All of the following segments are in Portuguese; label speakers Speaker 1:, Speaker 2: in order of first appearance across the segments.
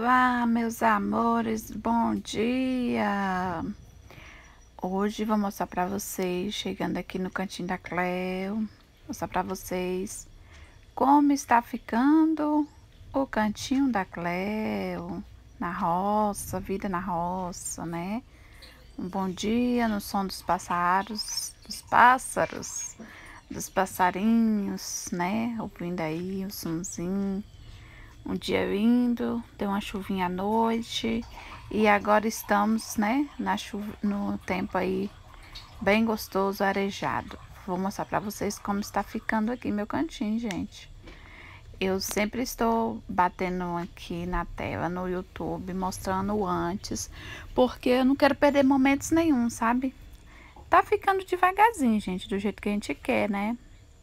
Speaker 1: Olá, meus amores, bom dia! Hoje vou mostrar pra vocês, chegando aqui no cantinho da Cleo, mostrar pra vocês como está ficando o cantinho da Cleo, na roça, vida na roça, né? Um bom dia no som dos passaros, dos pássaros, dos passarinhos, né? Ouvindo aí o somzinho um dia lindo, deu uma chuvinha à noite e agora estamos, né, na chuva, no tempo aí bem gostoso, arejado. Vou mostrar para vocês como está ficando aqui meu cantinho, gente. Eu sempre estou batendo aqui na tela, no YouTube, mostrando antes, porque eu não quero perder momentos nenhum, sabe? Tá ficando devagarzinho, gente, do jeito que a gente quer, né?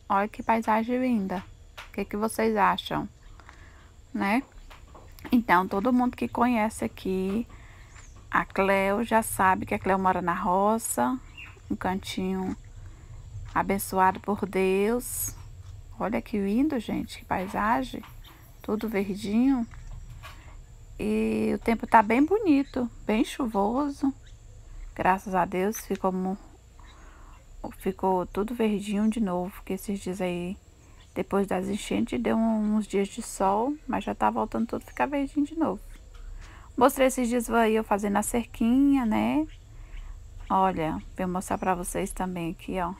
Speaker 1: Olha que paisagem linda. O que, que vocês acham? né? Então, todo mundo que conhece aqui a Cleo já sabe que a Cleo mora na roça, um cantinho abençoado por Deus. Olha que lindo, gente, que paisagem, tudo verdinho. E o tempo tá bem bonito, bem chuvoso. Graças a Deus ficou, ficou tudo verdinho de novo, que esses dias aí depois das enchentes, deu uns dias de sol, mas já tá voltando tudo ficar verdinho de novo. Mostrei esses dias aí eu fazendo a cerquinha, né? Olha, vou mostrar pra vocês também aqui, ó.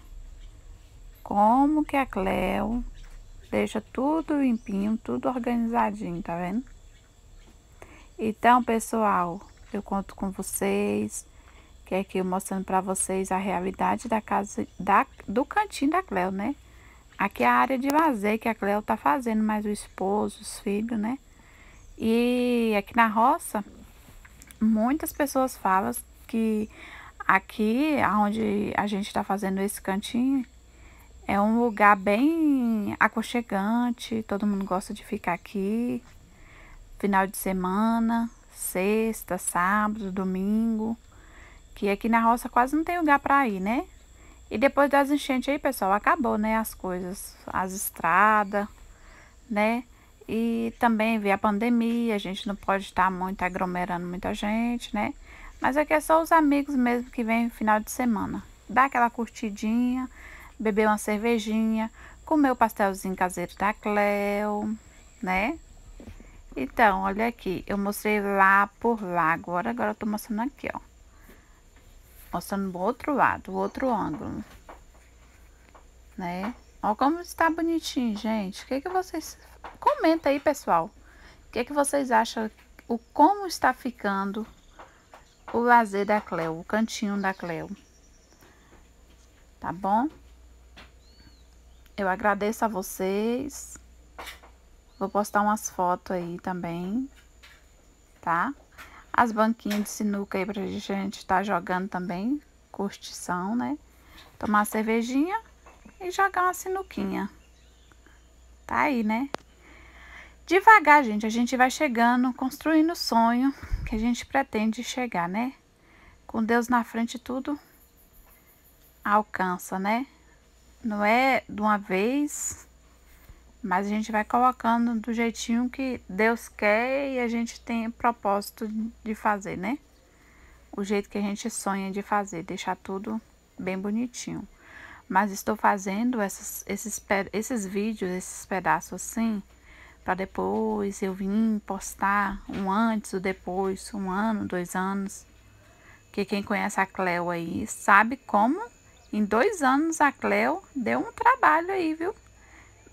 Speaker 1: Como que a Cleo deixa tudo limpinho, tudo organizadinho, tá vendo? Então, pessoal, eu conto com vocês. Que é aqui eu mostrando pra vocês a realidade da casa, da, do cantinho da Cleo, né? Aqui é a área de lazer que a Cleo tá fazendo, mais o esposo, os filhos, né? E aqui na roça, muitas pessoas falam que aqui, onde a gente tá fazendo esse cantinho, é um lugar bem aconchegante, todo mundo gosta de ficar aqui. Final de semana, sexta, sábado, domingo. Que aqui na roça quase não tem lugar para ir, né? E depois das enchentes aí, pessoal, acabou, né? As coisas, as estradas, né? E também veio a pandemia, a gente não pode estar muito aglomerando muita gente, né? Mas aqui é só os amigos mesmo que vêm no final de semana. Dá aquela curtidinha, beber uma cervejinha, comer o pastelzinho caseiro da Cleo, né? Então, olha aqui, eu mostrei lá por lá agora, agora eu tô mostrando aqui, ó mostrando o outro lado, o outro ângulo, né? Ó como está bonitinho, gente. O que que vocês... Comenta aí, pessoal. O que que vocês acham, o como está ficando o lazer da Cleo, o cantinho da Cleo. Tá bom? Eu agradeço a vocês. Vou postar umas fotos aí também, tá? As banquinhas de sinuca aí pra gente estar tá jogando também, curtição, né? Tomar uma cervejinha e jogar uma sinuquinha. Tá aí, né? Devagar, gente, a gente vai chegando, construindo o sonho que a gente pretende chegar, né? Com Deus na frente, tudo alcança, né? Não é de uma vez, mas a gente vai colocando do jeitinho que Deus quer e a gente tem propósito de fazer, né? O jeito que a gente sonha de fazer, deixar tudo bem bonitinho. Mas estou fazendo essas, esses, esses vídeos, esses pedaços assim, para depois eu vim postar um antes, o um depois, um ano, dois anos. Que quem conhece a Cleo aí sabe como em dois anos a Cleo deu um trabalho aí, viu?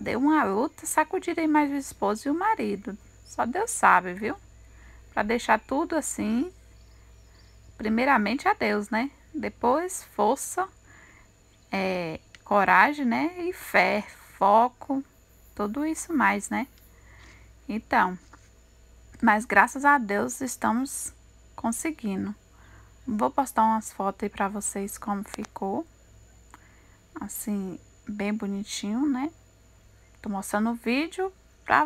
Speaker 1: Deu uma luta, sacudirei mais o esposo e o marido. Só Deus sabe, viu? Para deixar tudo assim, primeiramente a Deus, né? Depois força, é, coragem, né? E fé, foco, tudo isso mais, né? Então, mas graças a Deus estamos conseguindo. Vou postar umas fotos aí para vocês como ficou. Assim, bem bonitinho, né? Tô mostrando o vídeo para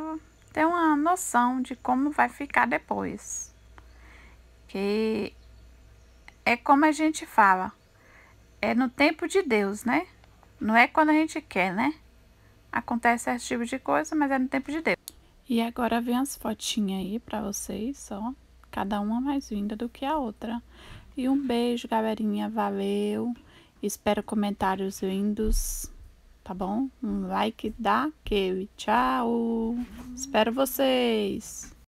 Speaker 1: ter uma noção de como vai ficar depois. Que é como a gente fala, é no tempo de Deus, né? Não é quando a gente quer, né? Acontece esse tipo de coisa, mas é no tempo de Deus. E agora vem as fotinhas aí para vocês, ó. Cada uma mais linda do que a outra. E um beijo, galerinha. Valeu. Espero comentários lindos tá bom? Um like daquele. Tchau! Espero vocês!